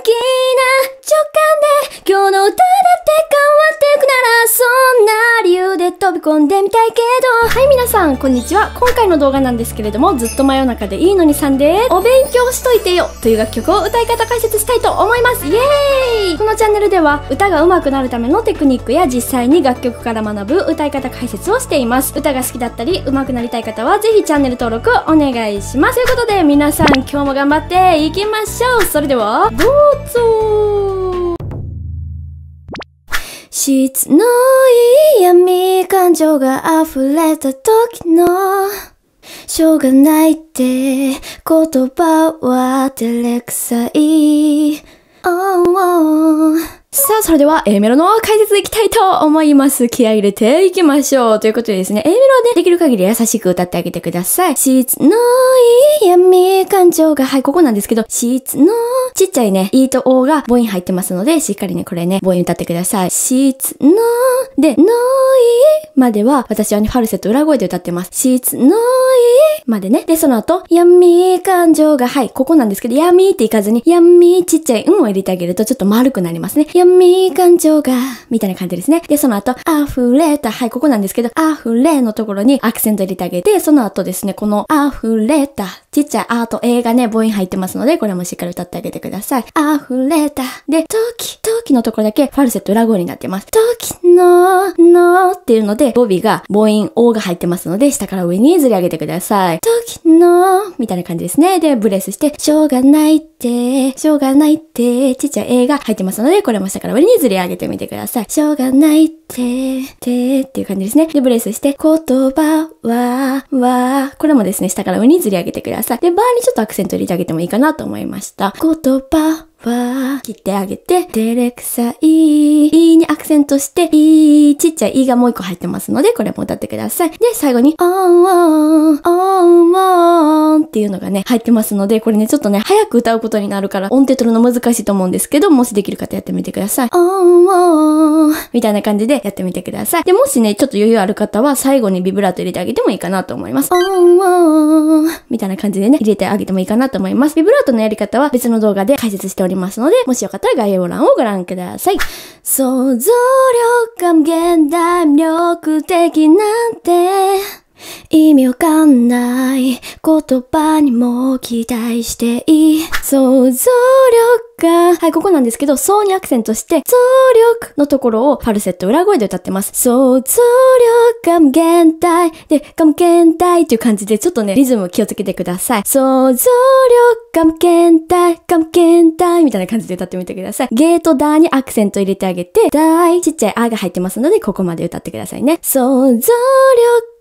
again. 飛び込んでみたいけどはい皆さんこんにちは今回の動画なんですけれどもずっと真夜中でいいのにさんでお勉強しといてよという楽曲を歌い方解説したいと思いますイエーイこのチャンネルでは歌が上手くなるためのテクニックや実際に楽曲から学ぶ歌い方解説をしています歌が好きだったり上手くなりたい方はぜひチャンネル登録お願いしますということで皆さん今日も頑張っていきましょうそれではどうぞ質のいい闇感情が溢れた時のしょうがないって言葉は照れくさい、oh, oh. さあ、それでは A メロの解説いきたいと思います。気合入れていきましょう。ということでですね、A メロはね、できる限り優しく歌ってあげてください。質のいい闇感情が、はい、ここなんですけど、質のちっちゃいね、E と O が母音入ってますので、しっかりね、これね、母音歌ってください。質ので、のいまでは、私はね、ファルセット裏声で歌ってます。質のいまでね。で、その後、闇感情が、はい、ここなんですけど、闇っていかずに、闇ちっちゃい、うんを入れてあげると、ちょっと丸くなりますね。闇感情が、みたいな感じですね。で、その後、溢れた、はい、ここなんですけど、溢れのところにアクセント入れてあげて、その後ですね、この溢れた、ちっちゃいアート映画ね、母音入ってますので、これもしっかり歌ってあげてください。溢れた。で、時、時のところだけファルセット裏声になってます。時の、のっていうので、語尾が母音、O が入ってますので、下から上にずり上げてください。時の、みたいな感じですね。で、ブレスして、しょうがないて、しょうがないって、ちっちゃい A が入ってますので、これも下から上にずり上げてみてください。しょうがないって、て、っていう感じですね。で、ブレスして、言葉は、は、これもですね、下から上にずり上げてください。で、バーにちょっとアクセント入れてあげてもいいかなと思いました。言葉ー、切ってあげて、照れくさい、いにアクセントして、いちっちゃいいがもう一個入ってますので、これも歌ってください。で、最後に、オンオン、オンオンっていうのがね、入ってますので、これね、ちょっとね、早く歌うことになるから、音程取るの難しいと思うんですけど、もしできる方やってみてください。オンオン、みたいな感じでやってみてください。で、もしね、ちょっと余裕ある方は、最後にビブラート入れてあげてもいいかなと思います。オンオン、みたいな感じでね、入れてあげてもいいかなと思います。ビブラートのやり方は別の動画で解説しております。りますので、もしよかったら概要欄をご覧ください。想像力感現代力的なんて、意味わかんない言葉にも期待していい想像力か。はい、ここなんですけど、そうにアクセントして、う力のところをファルセット裏声で歌ってます。そう、う力、が無限大で、けんたいっていう感じで、ちょっとね、リズムを気をつけてください。そう、う力、ガムかむけムたいみたいな感じで歌ってみてください。ゲートダーにアクセント入れてあげて、イ、ちっちゃいーが入ってますので、ここまで歌ってくださいね。そう、う力、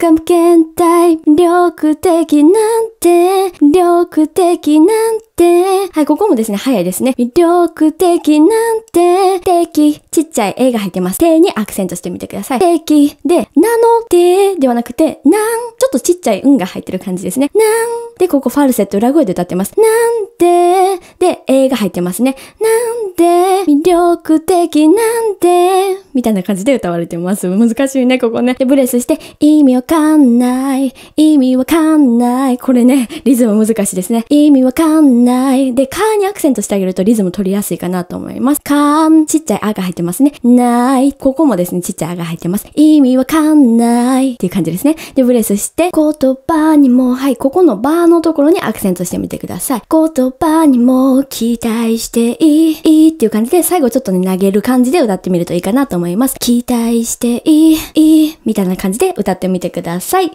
が無限代、力的なんて、力的なんて、て、はい、ここもですね、早いですね。魅力的なんて、的、ちっちゃい A が入ってます。手にアクセントしてみてください。的で、なので、ではなくて、なん、ちょっとちっちゃいうんが入ってる感じですね。なんで、ここファルセット裏声で歌ってます。なんで、で、A が入ってますね。なんで、魅力的なんで、みたいな感じで歌われてます。難しいね、ここね。で、ブレスして、意味わかんない、意味わかんない。これね、リズム難しいですね。意味わかんない。で、カーにアクセントしてあげるとリズム取りやすいかなと思います。カーン、ちっちゃいあが入ってますね。ない。ここもですね、ちっちゃいあが入ってます。意味わかんない。っていう感じですね。で、ブレスして、言葉にも、はい、ここのバーのところにアクセントしてみてください。言葉にも期待していい、いいっていう感じで、最後ちょっとね、投げる感じで歌ってみるといいかなと思います。期待していい、いい、みたいな感じで歌ってみてください。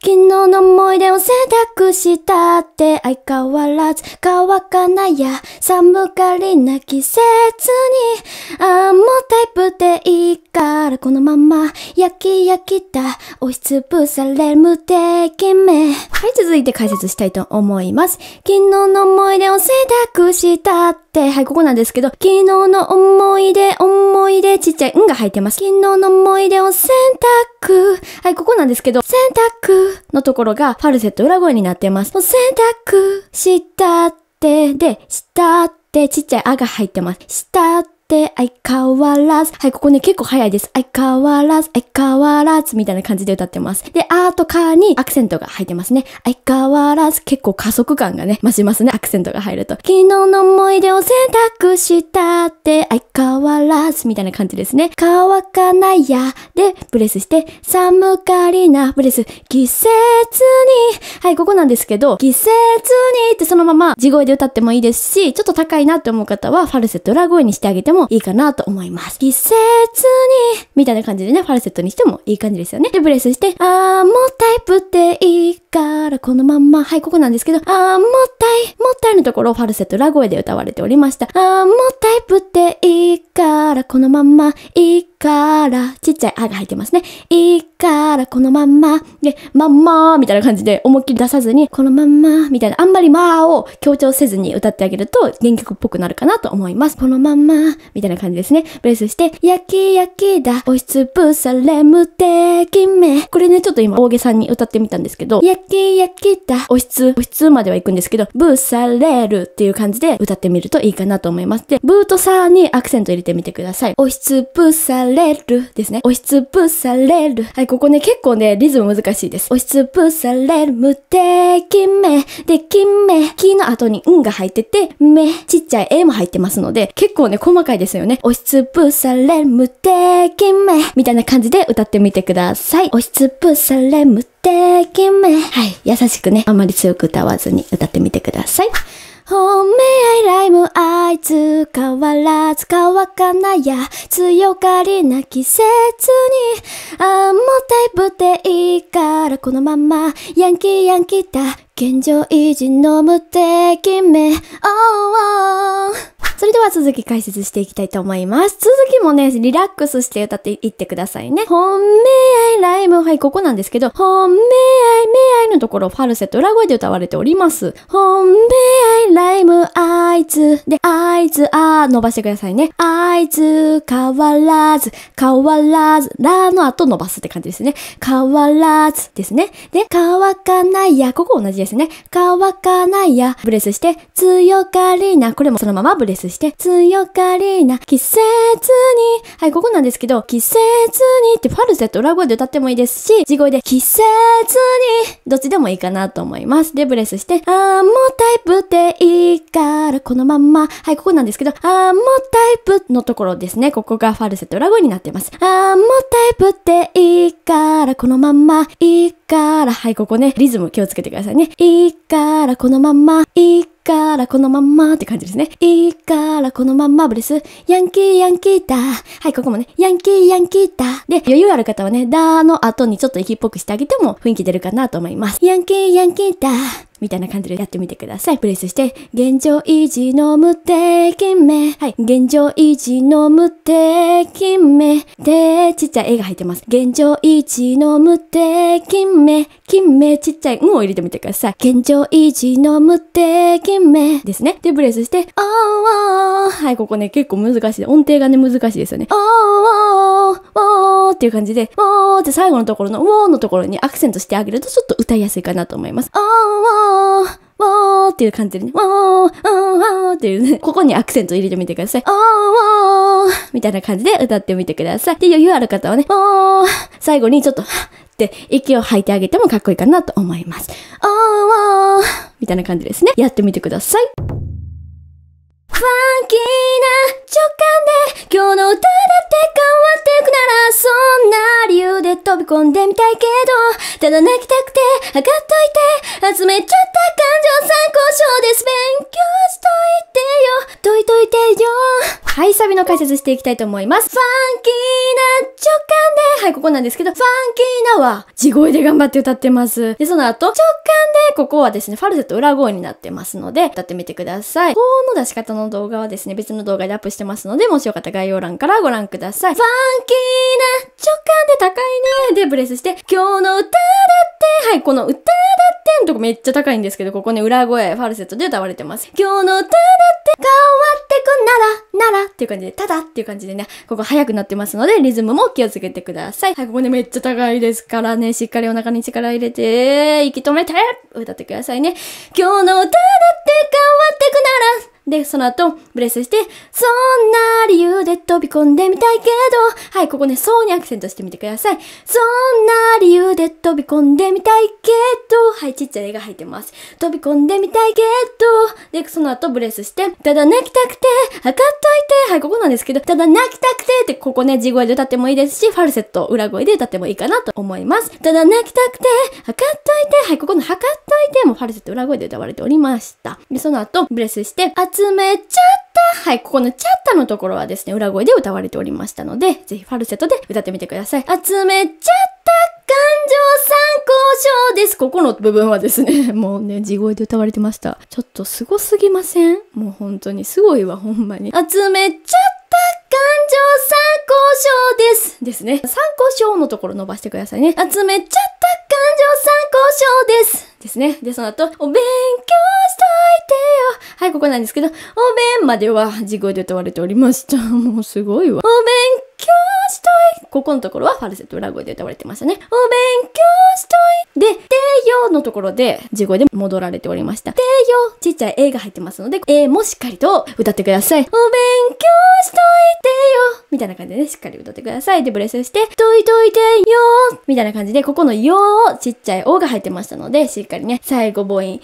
昨日の思い出を選択したって相変わらず乾かないや寒がりな季節にあもうタイプでいいからこのまま焼き焼きた押しつぶされる無敵目はい続いて解説したいと思います昨日の思い出を選択したってはいここなんですけど昨日の思い出思い出ちっちゃいんが入ってます昨日の思い出を選択はいここなんですけど選択のところがファルセット裏声になってます。もう選択したって、で、したってちっちゃいあが入ってます。したってって相変わらず。はい、ここね結構早いです。相変わらず、相変わらずみたいな感じで歌ってます。で、あーとかにアクセントが入ってますね。相変わらず結構加速感がね、増しますね。アクセントが入ると。昨日の思い出を選択したって相変わらずみたいな感じですね。乾かないや。で、ブレスして、寒がりな、ブレス、季節に。はい、ここなんですけど、季節にってそのまま地声で歌ってもいいですし、ちょっと高いなって思う方はファルセット裏声にしてあげてももいいかなと思います。季節に、みたいな感じでね、ファルセットにしてもいい感じですよね。で、ブレスして、あー、もったいぶっていいから、このまんま、はい、ここなんですけど、あー、もったい、もったいのところをファルセットラ声で歌われておりました。あー、もったいぶっていいから、このまんま、いいから、から、ちっちゃいあが入ってますね。いいから、このまんま、で、まんまみたいな感じで思いっきり出さずに、このまんまみたいな、あんまりまーを強調せずに歌ってあげると、原曲っぽくなるかなと思います。このまんまみたいな感じですね。ブレスして、焼き焼きだ、押しつぶされむてきめ。これね、ちょっと今大げさに歌ってみたんですけど、焼き焼きだ、押しつ、押しつまでは行くんですけど、ぶされるっていう感じで歌ってみるといいかなと思います。で、ブーとさーにアクセント入れてみてください。押しつぶされれるですね。押しつぶされる。はい、ここね、結構ね、リズム難しいです。押しつぶされる、無敵目、できめ、木の後にんが入ってて、め、ちっちゃいえも入ってますので、結構ね、細かいですよね。押しつぶされる、無敵目、みたいな感じで歌ってみてください。押しつぶされる、無敵目。はい、優しくね、あまり強く歌わずに歌ってみてください。本命愛来も相変わらず乾かないや強がりな季節にあんもタイプでいいからこのままヤンキーヤンキーだ現状維持の無敵目 oh, oh. それでは続き解説していきたいと思います。続きもね、リラックスして歌っていってくださいね。本命愛ライム、はい、ここなんですけど、本命愛、命愛のところ、ファルセット、裏声で歌われております。本命愛ライム、あいつ、で、あいつ、あー、伸ばしてくださいね。あいつ、変わらず、変わらず、らの後伸ばすって感じですね。変わらずですね。で、乾かないや、ここ同じですね。乾かないや、ブレスして、強がりな、これもそのままブレスして、強がりな季節に、はい、ここなんですけど、季節にってファルセット、ラブで歌ってもいいですし、地声で季節に、どっちでもいいかなと思います。で、ブレスして、あーもうタイプでいいから、このまんま、はい、ここなんですけど、あーもうタイプのところですね。ここがファルセット、ラブになってます。あーもうタイプでいいから、このまんま、いいから、はい、ここね、リズム気をつけてくださいね。いいから、このまんま、いいから、からこのまんまって感じですね。いいからこのまんまブレス。ヤンキーヤンキーだ。はい、ここもね、ヤンキーヤンキーだ。で、余裕ある方はね、だーの後にちょっと息っぽくしてあげても雰囲気出るかなと思います。ヤンキーヤンキーだ。みたいな感じでやってみてください。プレスして、現状維持の無敵目。はい。現状維持の無敵目。で、ちっちゃい絵が入ってます。現状維持の無敵目。金目ちっちゃい、もを入れてみてください。現状維持の無敵目ですね。で、ブレスして、おーはい、ここね、結構難しい。音程がね、難しいですよね。おーおーっていう感じで、おーって最後のところの、おーのところにアクセントしてあげるとちょっと歌いやすいかなと思います。おーわー、わーっていう感じでね、わー、わー、ーっていうね、ここにアクセント入れてみてください。あー、わー、みたいな感じで歌ってみてください。で、余裕ある方はね、おー、最後にちょっと、って息を吐いてあげてもかっこいいかなと思います。あー、わー、みたいな感じですね。やってみてください。ファンキーな直感で今日の歌だって変わってくならそんな理由で飛び込んでみたいけどただ泣きたくて上がっといて集めちゃった感情参考書です勉強しといてよ解いといてよはいサビの解説していきたいと思いますファンキーな直感ではいここなんですけどファンキーなは地声で頑張って歌ってますでその後直感でここはですねファルセット裏声になってますので歌ってみてください高音の出し方の動画はですね、別の動画でアップしてますので、もしよかったら概要欄からご覧ください。ファンキーな直感で高いねでブレスして、今日の歌だってはい、この歌だってんとこめっちゃ高いんですけど、ここね、裏声、ファルセットで歌われてます。今日の歌だって変わってくなら、ならっていう感じで、ただっていう感じでね、ここ早くなってますので、リズムも気をつけてください。はい、ここね、めっちゃ高いですからね、しっかりお腹に力入れて、息止めて、歌ってくださいね。今日の歌だって変わってくなら、で、その後、ブレスして、そんな理由で飛び込んでみたいけど、はい、ここね、そうにアクセントしてみてください。そんな理由で飛び込んでみたいけど、はい、ちっちゃい絵が入ってます。飛び込んでみたいけど、で、その後、ブレスして、ただ泣きたくて、測っといて、はい、ここなんですけど、ただ泣きたくてって、ここね、地声で歌ってもいいですし、ファルセット、裏声で歌ってもいいかなと思います。ただ泣きたくて、測っといて、はい、ここの測っといてもファルセット、裏声で歌われておりました。で、その後、ブレスして、めちゃったはい、ここのちゃったのところはですね、裏声で歌われておりましたので、ぜひファルセットで歌ってみてください。集めちゃった感情参考書です。ここの部分はですね、もうね、地声で歌われてました。ちょっとすごすぎませんもう本当に、すごいわ、ほんまに。集めちゃった感情参考書です。ですね。参考書のところ伸ばしてくださいね。集めちゃった感情参考書です。ですね。で、その後、お勉強しといてよ。はい、ここなんですけど、お弁までは、事後で歌われておりました。もうすごいわ。おしたいここのところはファルセット裏声で歌われてましたね。お勉強したいで、てよのところで、地声で戻られておりました。てよちっちゃい A が入ってますので、A もしっかりと歌ってください。お勉強しといてよみたいな感じでね、しっかり歌ってください。で、ブレスして、といといてよみたいな感じで、ここのよー、ちっちゃいおが入ってましたので、しっかりね、最後母音、よ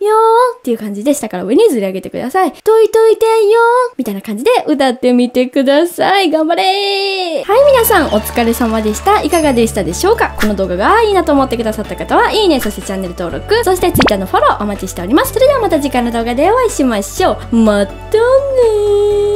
ー、よーっていう感じで下から上にずり上げてください。といといてよー、みたいな感じで歌ってみてください。頑張れーはい、皆さんお疲れ様でした。いかがでしたでしょうかこの動画がいいなと思ってくださった方は、いいね、そしてチャンネル登録、そして Twitter のフォローお待ちしております。それではまた次回の動画でお会いしましょう。またねー